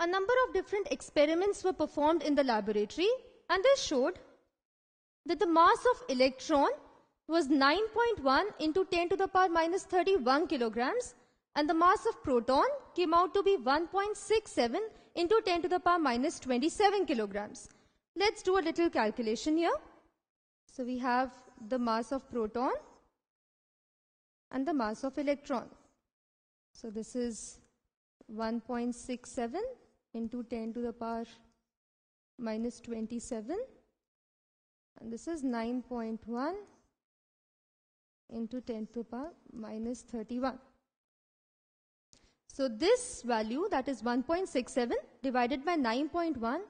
A number of different experiments were performed in the laboratory and this showed that the mass of electron was 9.1 into 10 to the power minus 31 kilograms and the mass of proton came out to be 1.67 into 10 to the power minus 27 kilograms. Let's do a little calculation here. So we have the mass of proton and the mass of electron. So this is 1.67 into 10 to the power minus 27 and this is 9.1 into 10 to the power minus 31. So this value that is 1.67 divided by 9.1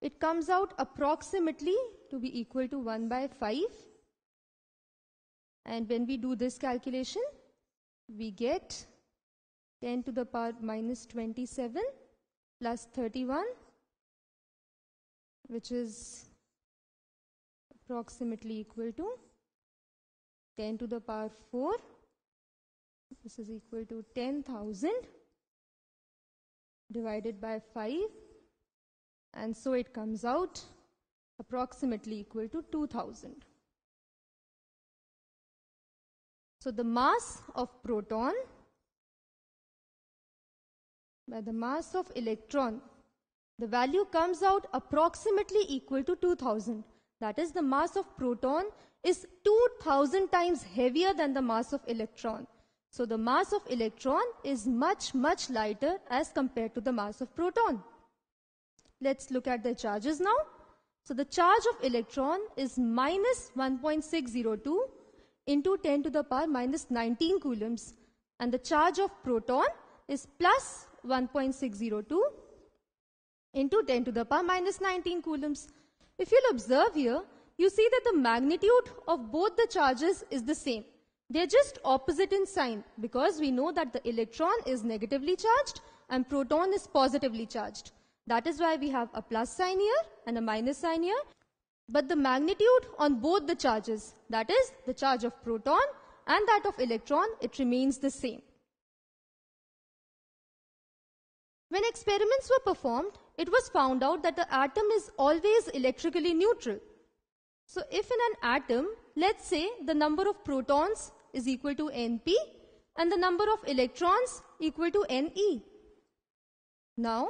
it comes out approximately to be equal to 1 by 5 and when we do this calculation we get 10 to the power minus 27 plus 31 which is approximately equal to 10 to the power 4 this is equal to 10,000 divided by 5 and so it comes out approximately equal to 2000. So the mass of proton by the mass of electron, the value comes out approximately equal to 2000. That is the mass of proton is 2000 times heavier than the mass of electron. So the mass of electron is much, much lighter as compared to the mass of proton. Let's look at the charges now. So the charge of electron is minus 1.602 into 10 to the power minus 19 coulombs. And the charge of proton is plus 1.602 into 10 to the power minus 19 coulombs. If you'll observe here, you see that the magnitude of both the charges is the same. They're just opposite in sign because we know that the electron is negatively charged and proton is positively charged. That is why we have a plus sign here and a minus sign here. But the magnitude on both the charges, that is the charge of proton and that of electron, it remains the same. When experiments were performed, it was found out that the atom is always electrically neutral. So if in an atom, let's say the number of protons is equal to Np and the number of electrons equal to Ne. Now,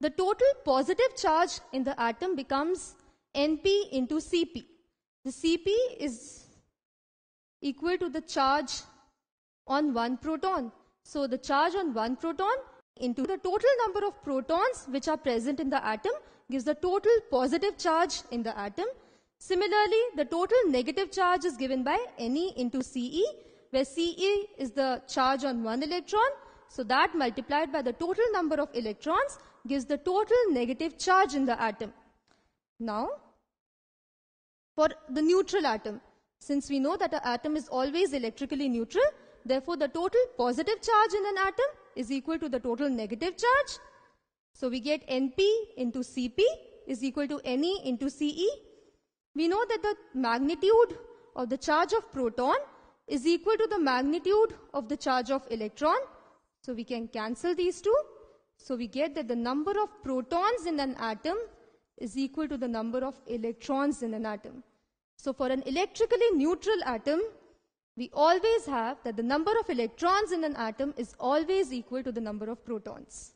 the total positive charge in the atom becomes Np into Cp. The Cp is equal to the charge on one proton. So the charge on one proton into the total number of protons which are present in the atom gives the total positive charge in the atom. Similarly, the total negative charge is given by Ne into Ce, where Ce is the charge on one electron. So that multiplied by the total number of electrons gives the total negative charge in the atom. Now, for the neutral atom, since we know that an atom is always electrically neutral, Therefore, the total positive charge in an atom is equal to the total negative charge. So we get Np into Cp is equal to Ne into Ce. We know that the magnitude of the charge of proton is equal to the magnitude of the charge of electron. So we can cancel these two. So we get that the number of protons in an atom is equal to the number of electrons in an atom. So for an electrically neutral atom, we always have that the number of electrons in an atom is always equal to the number of protons.